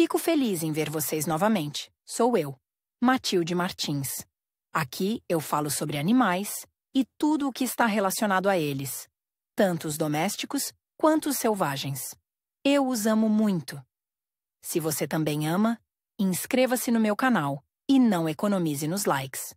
Fico feliz em ver vocês novamente. Sou eu, Matilde Martins. Aqui eu falo sobre animais e tudo o que está relacionado a eles, tanto os domésticos quanto os selvagens. Eu os amo muito. Se você também ama, inscreva-se no meu canal e não economize nos likes.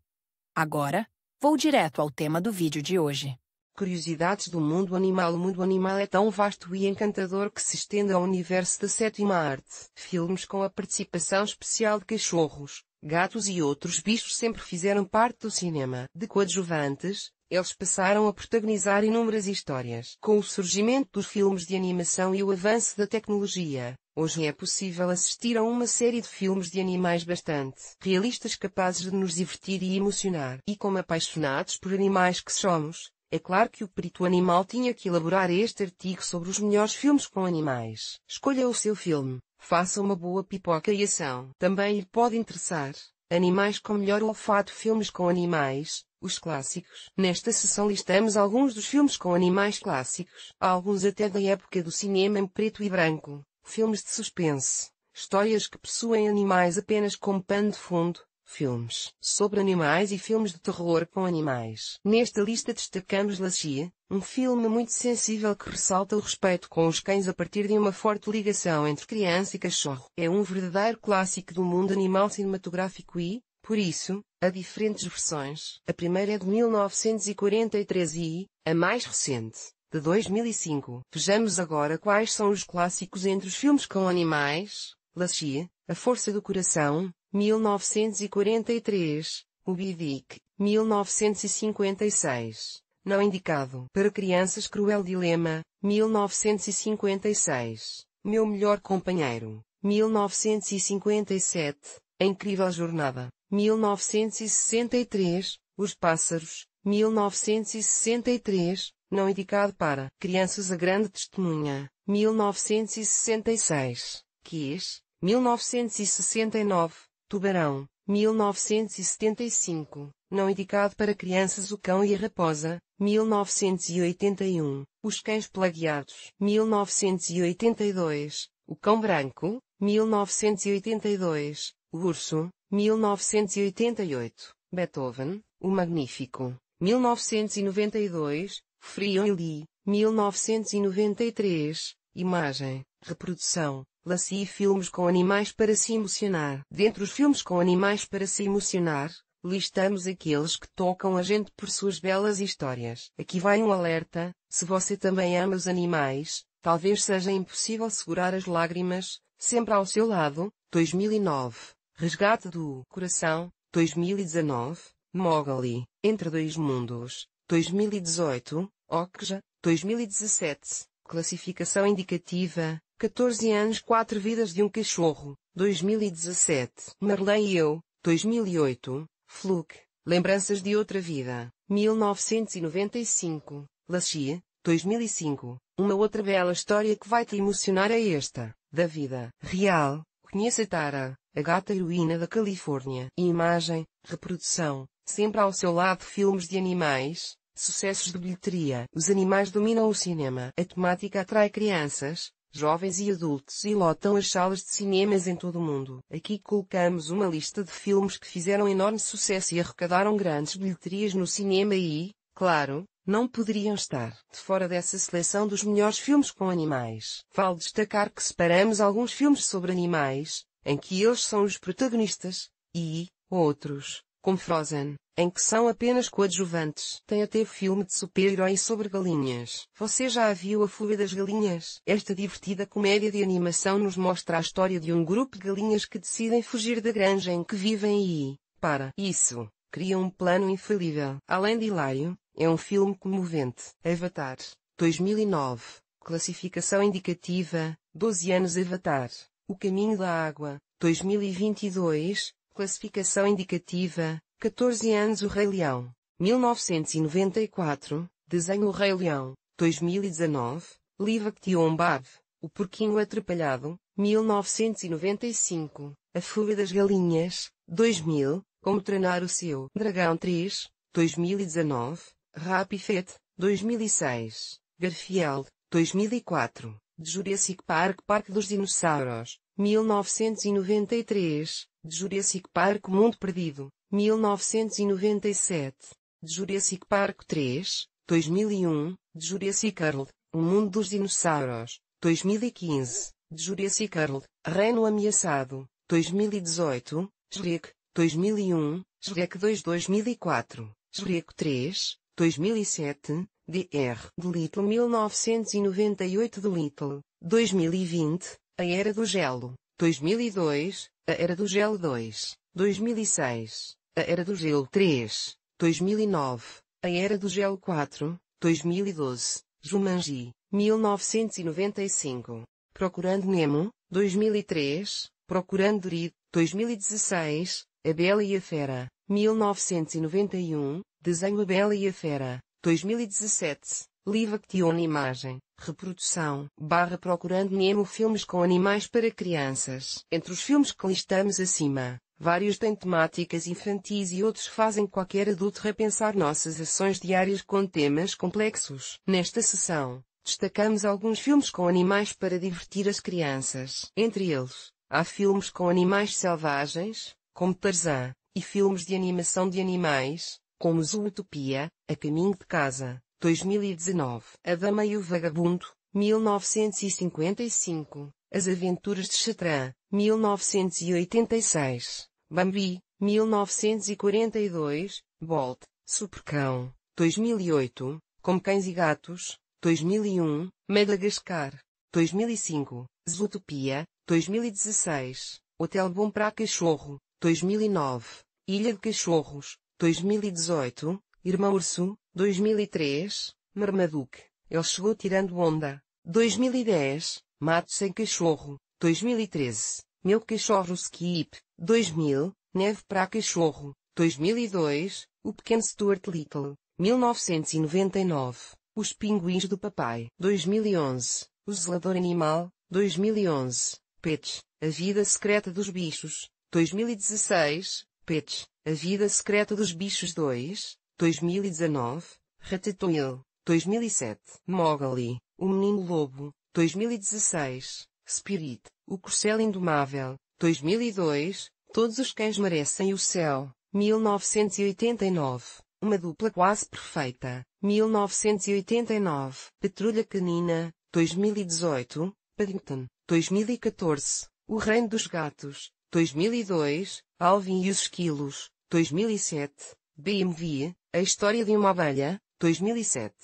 Agora, vou direto ao tema do vídeo de hoje. Curiosidades do mundo animal O mundo animal é tão vasto e encantador que se estende ao universo da sétima arte. Filmes com a participação especial de cachorros, gatos e outros bichos sempre fizeram parte do cinema. De coadjuvantes, eles passaram a protagonizar inúmeras histórias. Com o surgimento dos filmes de animação e o avanço da tecnologia, hoje é possível assistir a uma série de filmes de animais bastante realistas capazes de nos divertir e emocionar. E como apaixonados por animais que somos, é claro que o perito animal tinha que elaborar este artigo sobre os melhores filmes com animais. Escolha o seu filme, faça uma boa pipoca e ação. Também lhe pode interessar. Animais com melhor olfato, filmes com animais, os clássicos. Nesta sessão listamos alguns dos filmes com animais clássicos, alguns até da época do cinema em preto e branco, filmes de suspense, histórias que possuem animais apenas como pano de fundo, Filmes sobre animais e filmes de terror com animais. Nesta lista destacamos Lachia, um filme muito sensível que ressalta o respeito com os cães a partir de uma forte ligação entre criança e cachorro. É um verdadeiro clássico do mundo animal cinematográfico e, por isso, há diferentes versões. A primeira é de 1943 e, a mais recente, de 2005. Vejamos agora quais são os clássicos entre os filmes com animais. Lachia, A Força do Coração, 1943, Ubidic, 1956. Não indicado para crianças Cruel Dilema, 1956. Meu melhor companheiro, 1957. A incrível jornada, 1963. Os pássaros, 1963. Não indicado para crianças A grande testemunha, 1966. Quis, 1969. Tubarão, 1975, não indicado para crianças O Cão e a Raposa, 1981, Os Cães Plagueados, 1982, O Cão Branco, 1982, O Urso, 1988, Beethoven, O Magnífico, 1992, e Lee, 1993, Imagem, Reprodução, Laci filmes com animais para se emocionar. Dentre os filmes com animais para se emocionar, listamos aqueles que tocam a gente por suas belas histórias. Aqui vai um alerta, se você também ama os animais, talvez seja impossível segurar as lágrimas, sempre ao seu lado, 2009, Resgate do Coração, 2019, Mogali. Entre Dois Mundos, 2018, Okja, 2017, Classificação indicativa, 14 anos 4 vidas de um cachorro, 2017. Marley e eu, 2008. Fluke, Lembranças de outra vida, 1995. Lachie, 2005. Uma outra bela história que vai te emocionar é esta, da vida real. Conheça Tara, a gata heroína da Califórnia. Imagem, reprodução, sempre ao seu lado filmes de animais, Sucessos de bilheteria. Os animais dominam o cinema. A temática atrai crianças, jovens e adultos e lotam as salas de cinemas em todo o mundo. Aqui colocamos uma lista de filmes que fizeram enorme sucesso e arrecadaram grandes bilheterias no cinema e, claro, não poderiam estar de fora dessa seleção dos melhores filmes com animais. Vale destacar que separamos alguns filmes sobre animais, em que eles são os protagonistas, e outros, como Frozen, em que são apenas coadjuvantes. Tem até filme de super-heróis sobre galinhas. Você já viu A Fuga das Galinhas? Esta divertida comédia de animação nos mostra a história de um grupo de galinhas que decidem fugir da granja em que vivem e, para isso, criam um plano infalível. Além de hilário, é um filme comovente. Avatar, 2009. Classificação indicativa, 12 anos Avatar. O Caminho da Água, 2022, Classificação indicativa: 14 anos O Rei Leão, 1994, Desenho O Rei Leão, 2019, Liva Ktionbab, O Porquinho Atrapalhado, 1995, A Fuga das Galinhas, 2000, Como Treinar o Seu Dragão 3, 2019, Rapifet, 2006, Garfield, 2004, Jurassic Park Parque dos Dinossauros, 1993, Jurassic Park Mundo Perdido, 1997. Jurassic Park 3, 2001. Jurassic World, O Mundo dos Dinossauros, 2015. Jurassic World, Reino Ameaçado, 2018. Shrek, 2001. Shrek 2 2004. Shrek 3, 2007. Dr. De Little 1998 de Little, 2020, A Era do Gelo. 2002, a era do gelo 2, 2006, a era do gelo 3, 2009, a era do gelo 4, 2012, Jumanji, 1995, Procurando Nemo, 2003, Procurando Dory, 2016, A Bela e a Fera, 1991, Desenho A Bela e a Fera, 2017, live action imagem, reprodução, barra procurando Nemo filmes com animais para crianças. Entre os filmes que listamos acima, vários têm temáticas infantis e outros fazem qualquer adulto repensar nossas ações diárias com temas complexos. Nesta sessão, destacamos alguns filmes com animais para divertir as crianças. Entre eles, há filmes com animais selvagens, como Tarzan, e filmes de animação de animais, como Zootopia, A Caminho de Casa. 2019. A Dama e o Vagabundo, 1955. As Aventuras de Chatran, 1986. Bambi, 1942. Bolt, Supercão, 2008. Como Cães e Gatos, 2001. Madagascar, 2005. Zootopia, 2016. Hotel Bom para Cachorro, 2009. Ilha de Cachorros, 2018. Irmão Urso, 2003, Marmaduke, ele chegou tirando onda. 2010, Mato sem cachorro. 2013, Meu cachorro Skip. 2000, Neve para cachorro. 2002, O pequeno Stuart Little. 1999, Os pinguins do papai. 2011, O zelador animal. 2011, Pets, A vida secreta dos bichos. 2016, Pets, A vida secreta dos bichos 2. 2019, Ratatouille, 2007, Mowgli, O Menino Lobo, 2016, Spirit, O Corcel Indomável, 2002, Todos os Cães Merecem o Céu, 1989, Uma Dupla Quase Perfeita, 1989, Patrulha Canina, 2018, Paddington, 2014, O Reino dos Gatos, 2002, Alvin e os Esquilos, 2007, BMW, a História de uma Abelha, 2007.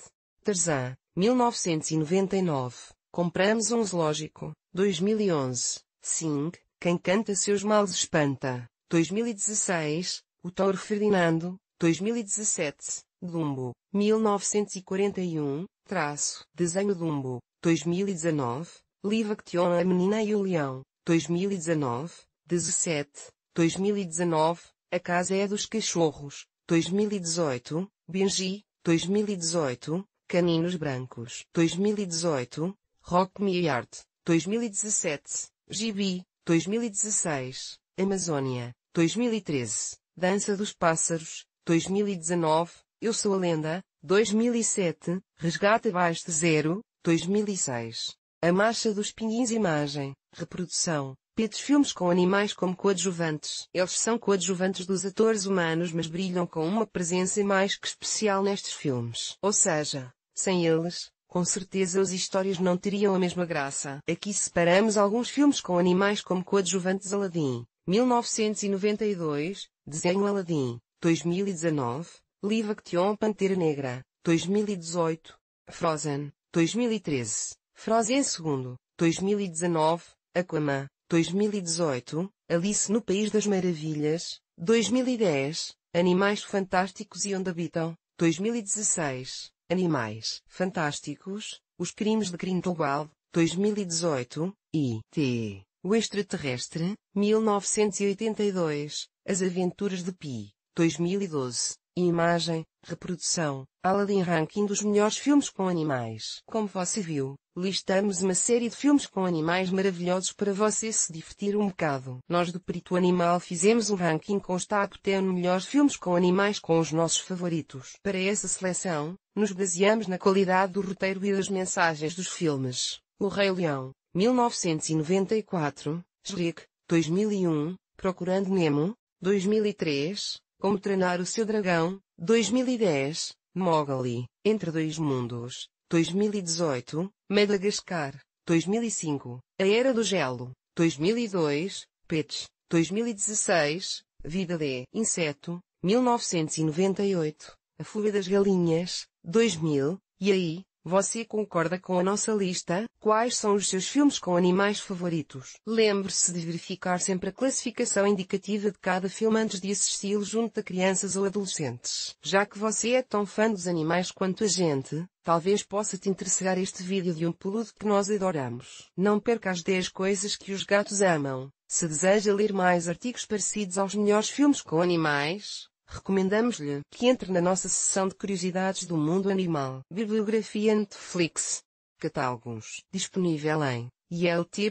Tarzan, 1999. Compramos um zoológico, 2011. Sing, Quem Canta Seus Males Espanta, 2016. O Touro Ferdinando, 2017. Dumbo, 1941. Traço, Desenho Dumbo, 2019. Live Action A Menina e o Leão, 2019. 17. 2019. A Casa é dos Cachorros, 2018, Benji, 2018, Caninos Brancos, 2018, Rock Me Art, 2017, Gibi, 2016, Amazônia, 2013, Dança dos Pássaros, 2019, Eu Sou a Lenda, 2007, Resgate Abaixo de Zero, 2006. A Marcha dos Pinguins Imagem, Reprodução, espetos filmes com animais como coadjuvantes. Eles são coadjuvantes dos atores humanos mas brilham com uma presença mais que especial nestes filmes. Ou seja, sem eles, com certeza as histórias não teriam a mesma graça. Aqui separamos alguns filmes com animais como coadjuvantes Aladdin, 1992, Desenho Aladdin, 2019, Live Action Pantera Negra, 2018, Frozen, 2013, Frozen II, 2019, Aquaman, 2018, Alice no País das Maravilhas, 2010, Animais Fantásticos e Onde Habitam, 2016, Animais Fantásticos, Os Crimes de Grindelwald, 2018, e T. O Extraterrestre, 1982, As Aventuras de Pi, 2012, Imagem, Reprodução, Aladdin Ranking dos melhores filmes com animais. Como você viu, Listamos uma série de filmes com animais maravilhosos para você se divertir um bocado. Nós do Perito Animal fizemos um ranking com os top 10 melhores filmes com animais com os nossos favoritos. Para essa seleção, nos baseamos na qualidade do roteiro e das mensagens dos filmes. O Rei Leão, 1994, Shrek, 2001, Procurando Nemo, 2003, Como Treinar o Seu Dragão, 2010, Mowgli, Entre Dois Mundos, 2018, Madagascar, 2005, A Era do Gelo, 2002, Pets, 2016, Vida de Inseto, 1998, A Fuga das Galinhas, 2000, e aí, você concorda com a nossa lista? Quais são os seus filmes com animais favoritos? Lembre-se de verificar sempre a classificação indicativa de cada filme antes de assisti-lo junto a crianças ou adolescentes. Já que você é tão fã dos animais quanto a gente, talvez possa te interessar este vídeo de um peludo que nós adoramos. Não perca as 10 coisas que os gatos amam. Se deseja ler mais artigos parecidos aos melhores filmes com animais, Recomendamos-lhe que entre na nossa seção de curiosidades do mundo animal. Bibliografia Netflix. Catálogos. Disponível em ilt.i.https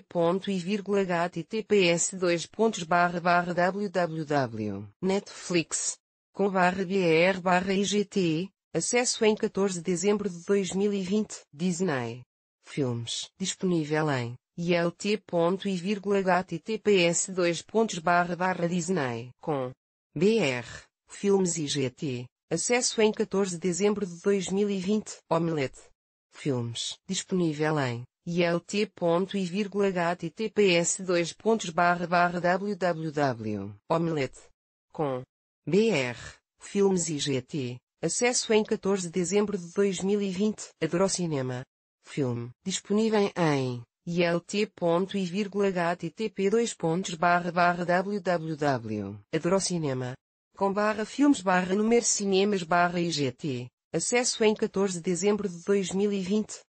www.netflix.com/br/igt. Acesso em 14 de dezembro de 2020. Disney. Filmes. Disponível em ilt.i.https disney com br Filmes IGT. Acesso em 14 de dezembro de 2020. Omelete. Filmes. Disponível em ilt.i.https Com. BR. Filmes IGT. Acesso em 14 de dezembro de 2020. Adrocinema. Filme. Disponível em ilt.i.http www.adrocinema com barra filmes barra número cinemas barra IGT. Acesso em 14 de dezembro de 2020.